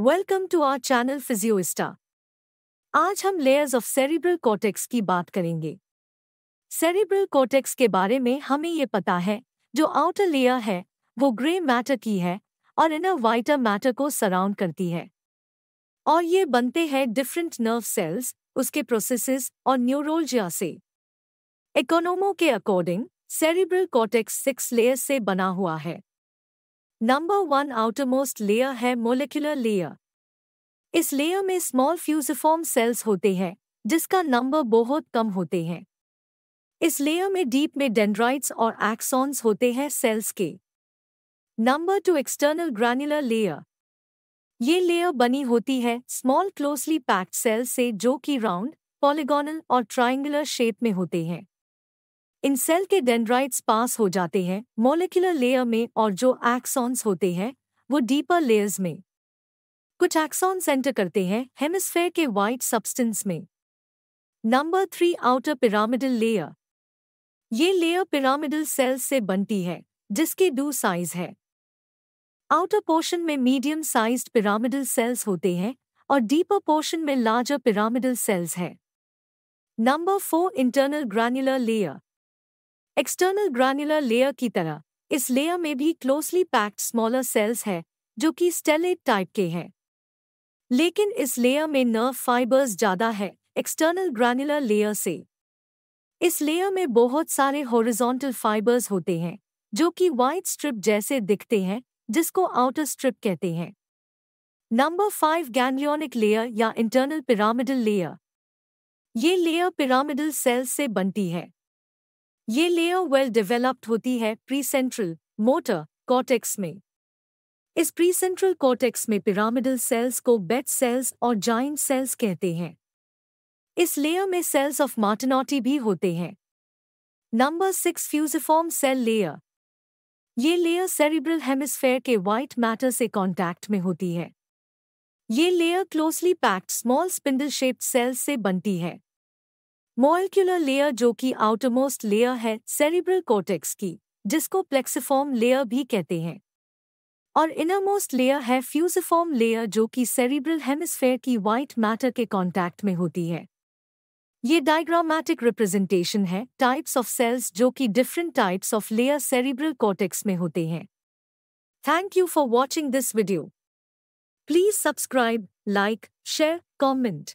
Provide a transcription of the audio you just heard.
welcome to our channel फिजियोस्टा आज हम लेयर्स ऑफ सेरिब्रल कॉटेक्स की बात करेंगे सेरिब्रल कॉटेक्स के बारे में हमें ये पता है जो आउटर लेयर है वो ग्रे मैटर की है और इनर वाइटर मैटर को सराउंड करती है और ये बनते हैं डिफरेंट नर्व सेल्स उसके प्रोसेसेस और न्यूरोलजिया से इकोनोमो के according cerebral cortex six layer से बना हुआ है नंबर वन आउटरमोस्ट लेयर है मोलिकुलर लेयर इस लेयर में स्मॉल फ्यूजिफॉर्म सेल्स होते हैं जिसका नंबर बहुत कम होते हैं इस लेयर में डीप में डेंड्राइट्स और एक्सॉन्स होते हैं सेल्स के number two external granular layer ये लेयर बनी होती है स्मॉल क्लोजली पैक्ड सेल्स से जो कि राउंड पॉलीगोनल और ट्राइंगुलर शेप में होते हैं इन सेल के डेंड्राइट्स पास हो जाते हैं मोलिकुलर लेयर में और जो एक्सॉन्स होते हैं वो डीपर लेयर्स में कुछ एक्सॉन्स एंटर करते हैं हेमिस्फेयर के वाइट सब्सटेंस में number three outer pyramidal layer ये लेयर पिरामिडल सेल्स से बनती है जिसकी डू साइज है आउटर पोर्शन में मीडियम साइज्ड पिरामिडल सेल्स होते हैं और डीपर पोर्शन में लार्जर पिरामिडल सेल्स है number four internal granular layer external granular layer की तरह इस लेयर में भी क्लोजली पैक्ड स्मॉलर सेल्स है जो कि स्टेलेट टाइप के हैं लेकिन इस लेयर में नर्व फाइबर्स ज़्यादा है एक्सटर्नल ग्रानुलर लेयर से इस लेयर में बहुत सारे हॉरिजॉन्टल फाइबर्स होते हैं जो कि वाइट स्ट्रिप जैसे दिखते हैं जिसको आउटर स्ट्रिप कहते हैं नंबर फाइव गैंग्लियोनिक लेयर या इंटरनल पिरामिडल लेयर ये लेयर पिरामिडल सेल्स से बनती है ये लेयर वेल डेवलप्ड होती है प्री सेंट्रल मोटर कॉटेक्स में इस प्री सेंट्रल कॉटेक्स में पिरामिडल सेल्स को बेट सेल्स और जाइंट सेल्स कहते हैं इस लेयर में सेल्स ऑफ मार्टिनोटी भी होते हैं number six fusiform cell layer ये लेयर सेरिब्रल हेमिस्फेयर के व्हाइट मैटर से कॉन्टैक्ट में होती है ये layer closely packed small spindle shaped cells से बनती है मोलिकुलर लेयर जो कि आउटरमोस्ट लेयर है सेरिब्रल कोटेक्स की जिसको प्लेक्सिफॉर्म लेयर भी कहते हैं और इनरमोस्ट लेयर है फ्यूजिफॉर्म लेयर जो कि सेरिब्रल हेमिस्फेयर की व्हाइट मैटर के कॉन्टैक्ट में होती है ये डायग्रामेटिक रिप्रेजेंटेशन है टाइप्स ऑफ सेल्स जो कि different types of layer cerebral cortex में होते हैं thank you for watching this video please subscribe like share comment